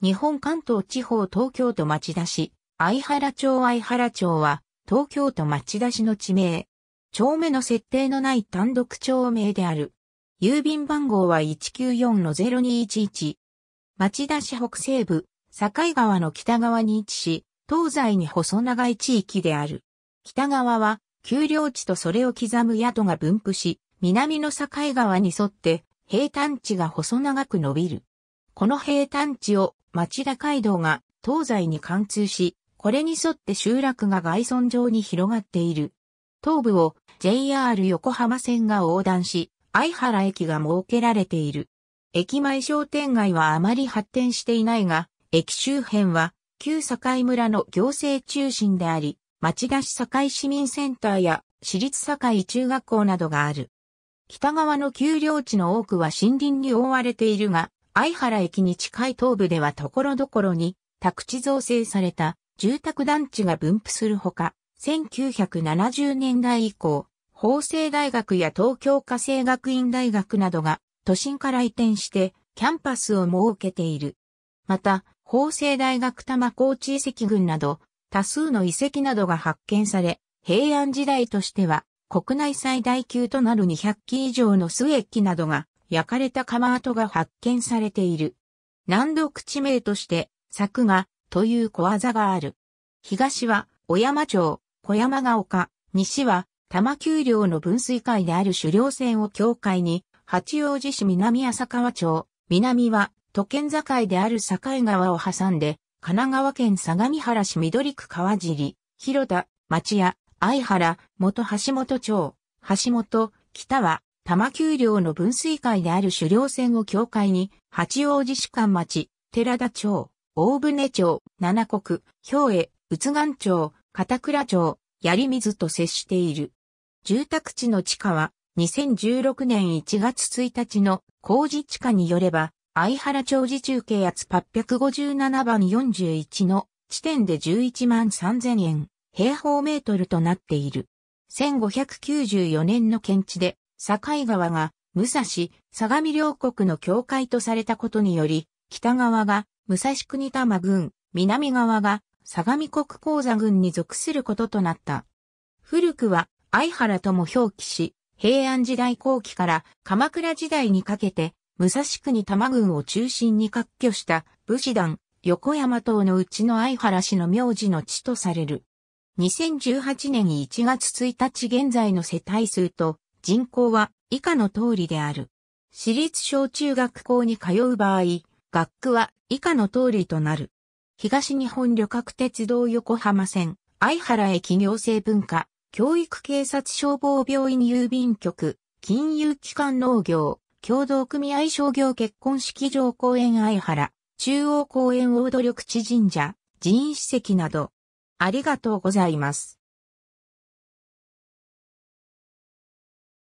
日本関東地方東京都町田市、相原町相原町は、東京都町田市の地名。町目の設定のない単独町名である。郵便番号は194-0211。町田市北西部、境川の北側に位置し、東西に細長い地域である。北側は、丘陵地とそれを刻む宿が分布し、南の境川に沿って、平坦地が細長く伸びる。この平坦地を町田街道が東西に貫通し、これに沿って集落が外村上に広がっている。東部を JR 横浜線が横断し、相原駅が設けられている。駅前商店街はあまり発展していないが、駅周辺は旧境村の行政中心であり、町田市境市民センターや市立境中学校などがある。北側の丘陵地の多くは森林に覆われているが、相原駅に近い東部ではところどころに宅地造成された住宅団地が分布するほか、1970年代以降、法政大学や東京家政学院大学などが都心から移転してキャンパスを設けている。また、法政大学多摩高知遺跡群など多数の遺跡などが発見され、平安時代としては国内最大級となる200基以上の末駅などが焼かれた釜跡が発見されている。難読地名として、作画という小技がある。東は、小山町、小山が丘、西は、玉丘陵の分水海である狩猟船を境界に、八王子市南浅川町、南は、都県境である境川を挟んで、神奈川県相模原市緑区川尻、広田、町屋、相原、元橋本町、橋本、北は、玉丘陵の分水会である狩猟船を境界に、八王子市間町、寺田町、大船町、七国、兵衛、宇都岩町、片倉町、槍水と接している。住宅地の地価は、2016年1月1日の工事地価によれば、相原町自中契圧857番41の地点で11万3000円、平方メートルとなっている。1594年の県地で、境川が武蔵、相模両国の境界とされたことにより、北側が武蔵国玉郡、南側が相模国鉱座郡に属することとなった。古くは相原とも表記し、平安時代後期から鎌倉時代にかけて、武蔵国玉郡を中心に割拠した武士団、横山等のうちの相原氏の名字の地とされる。2018年1月1日現在の世帯数と人口は以下の通りである。私立小中学校に通う場合、学区は以下の通りとなる。東日本旅客鉄道横浜線、相原駅行政文化、教育警察消防病院郵便局、金融機関農業、協同組合商業結婚式場公園相原、中央公園大土緑地神社、寺院史跡など。ありがとうございます。